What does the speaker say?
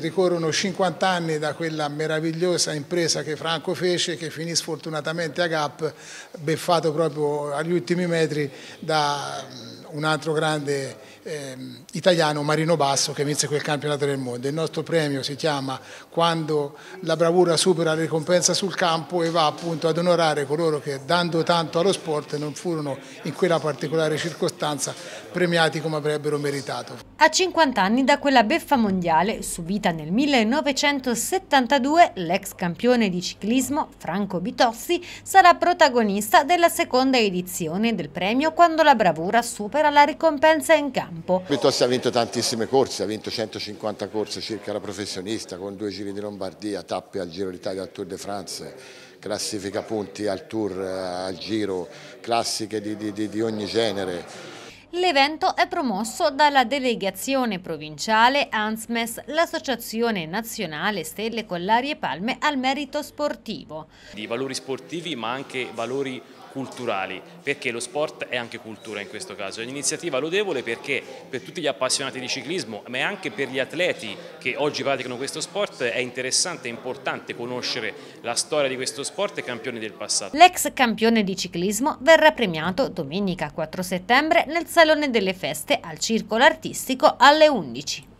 Ricorrono 50 anni da quella meravigliosa impresa che Franco fece che finì sfortunatamente a Gap, beffato proprio agli ultimi metri da un altro grande eh, italiano, Marino Basso, che vinse quel campionato del mondo. Il nostro premio si chiama Quando la bravura supera la ricompensa sul campo e va appunto ad onorare coloro che dando tanto allo sport non furono in quella particolare circostanza premiati come avrebbero meritato. A 50 anni da quella beffa mondiale subita nel 1972, l'ex campione di ciclismo Franco Bitossi sarà protagonista della seconda edizione del premio Quando la bravura supera supera la ricompensa in campo. Piuttosto ha vinto tantissime corse, ha vinto 150 corse circa la professionista con due giri di Lombardia, tappe al Giro d'Italia, al Tour de France classifica punti al tour, eh, al giro, classiche di, di, di ogni genere L'evento è promosso dalla delegazione provinciale ANSMES, l'Associazione Nazionale Stelle Collari e Palme al Merito Sportivo. Di valori sportivi ma anche valori culturali, perché lo sport è anche cultura in questo caso. È un'iniziativa lodevole perché per tutti gli appassionati di ciclismo, ma anche per gli atleti che oggi praticano questo sport, è interessante e importante conoscere la storia di questo sport e campioni del passato. L'ex campione di ciclismo verrà premiato domenica 4 settembre nel Salone delle Feste al Circolo Artistico alle 11.